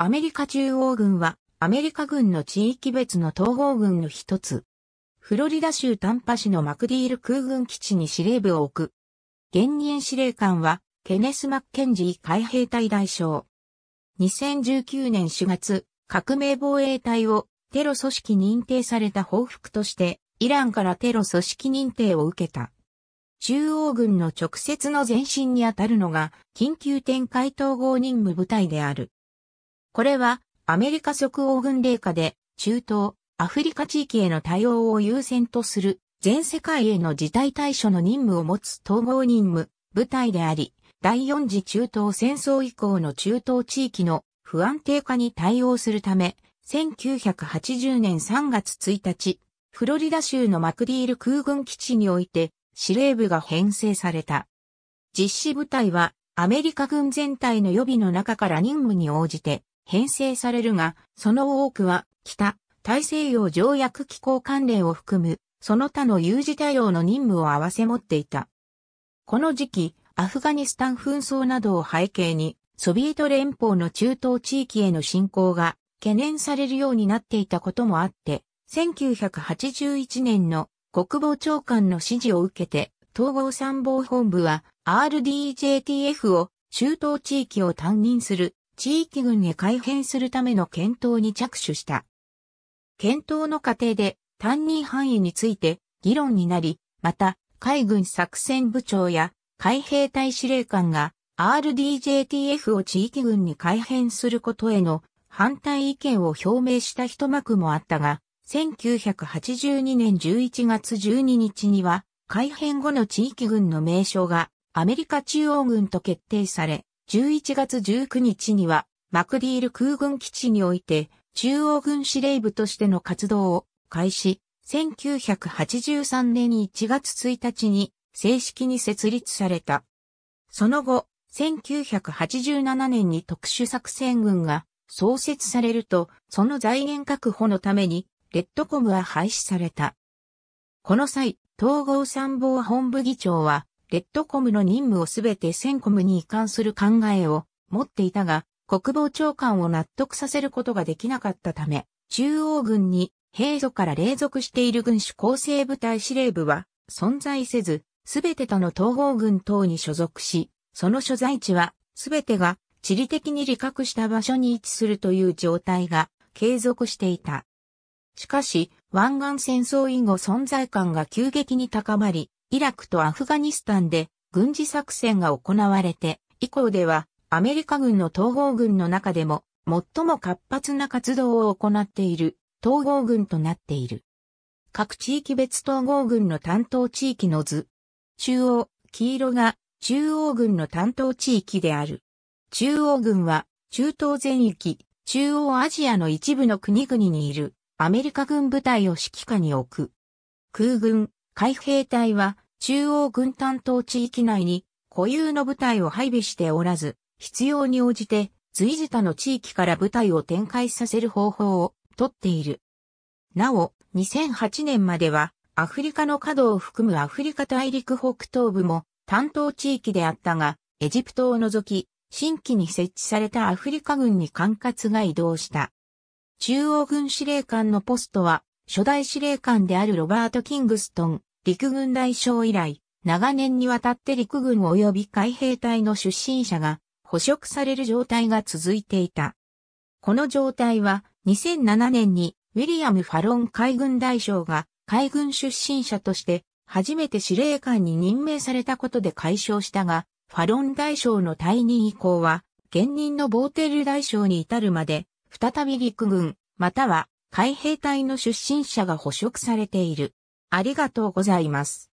アメリカ中央軍は、アメリカ軍の地域別の統合軍の一つ。フロリダ州ンパ市のマクディール空軍基地に司令部を置く。現任司令官は、ケネス・マッケンジー海兵隊代将。2019年4月、革命防衛隊をテロ組織認定された報復として、イランからテロ組織認定を受けた。中央軍の直接の前身にあたるのが、緊急展開統合任務部隊である。これはアメリカ即応軍令下で中東、アフリカ地域への対応を優先とする全世界への事態対処の任務を持つ統合任務部隊であり、第四次中東戦争以降の中東地域の不安定化に対応するため、1980年3月1日、フロリダ州のマクディール空軍基地において司令部が編成された。実施部隊はアメリカ軍全体の予備の中から任務に応じて編成されるが、その多くは北大西洋条約機構関連を含む、その他の有事対応の任務を合わせ持っていた。この時期、アフガニスタン紛争などを背景に、ソビエト連邦の中東地域への侵攻が懸念されるようになっていたこともあって、1981年の国防長官の指示を受けて、統合参謀本部は RDJTF を中東地域を担任する地域軍へ改編するための検討に着手した。検討の過程で担任範囲について議論になり、また海軍作戦部長や海兵隊司令官が RDJTF を地域軍に改編することへの反対意見を表明した一幕もあったが、1982年11月12日には改編後の地域軍の名称がアメリカ中央軍と決定され、11月19日には、マクディール空軍基地において、中央軍司令部としての活動を開始、1983年1月1日に正式に設立された。その後、1987年に特殊作戦軍が創設されると、その財源確保のために、レッドコムは廃止された。この際、統合参謀本部議長は、レッドコムの任務をすべてセンコムに移管する考えを持っていたが、国防長官を納得させることができなかったため、中央軍に兵素から隷属している軍主構成部隊司令部は存在せず、すべてとの統合軍等に所属し、その所在地はすべてが地理的に理覚した場所に位置するという状態が継続していた。しかし、湾岸戦争以後存在感が急激に高まり、イラクとアフガニスタンで軍事作戦が行われて、以降ではアメリカ軍の統合軍の中でも最も活発な活動を行っている統合軍となっている。各地域別統合軍の担当地域の図。中央、黄色が中央軍の担当地域である。中央軍は中東全域、中央アジアの一部の国々にいるアメリカ軍部隊を指揮下に置く。空軍、海兵隊は中央軍担当地域内に固有の部隊を配備しておらず、必要に応じて随時他の地域から部隊を展開させる方法をとっている。なお、2008年まではアフリカの角を含むアフリカ大陸北東部も担当地域であったが、エジプトを除き、新規に設置されたアフリカ軍に管轄が移動した。中央軍司令官のポストは、初代司令官であるロバート・キングストン、陸軍大将以来、長年にわたって陸軍及び海兵隊の出身者が捕食される状態が続いていた。この状態は2007年にウィリアム・ファロン海軍大将が海軍出身者として初めて司令官に任命されたことで解消したが、ファロン大将の退任以降は、現任のボーテル大将に至るまで、再び陸軍、または海兵隊の出身者が捕食されている。ありがとうございます。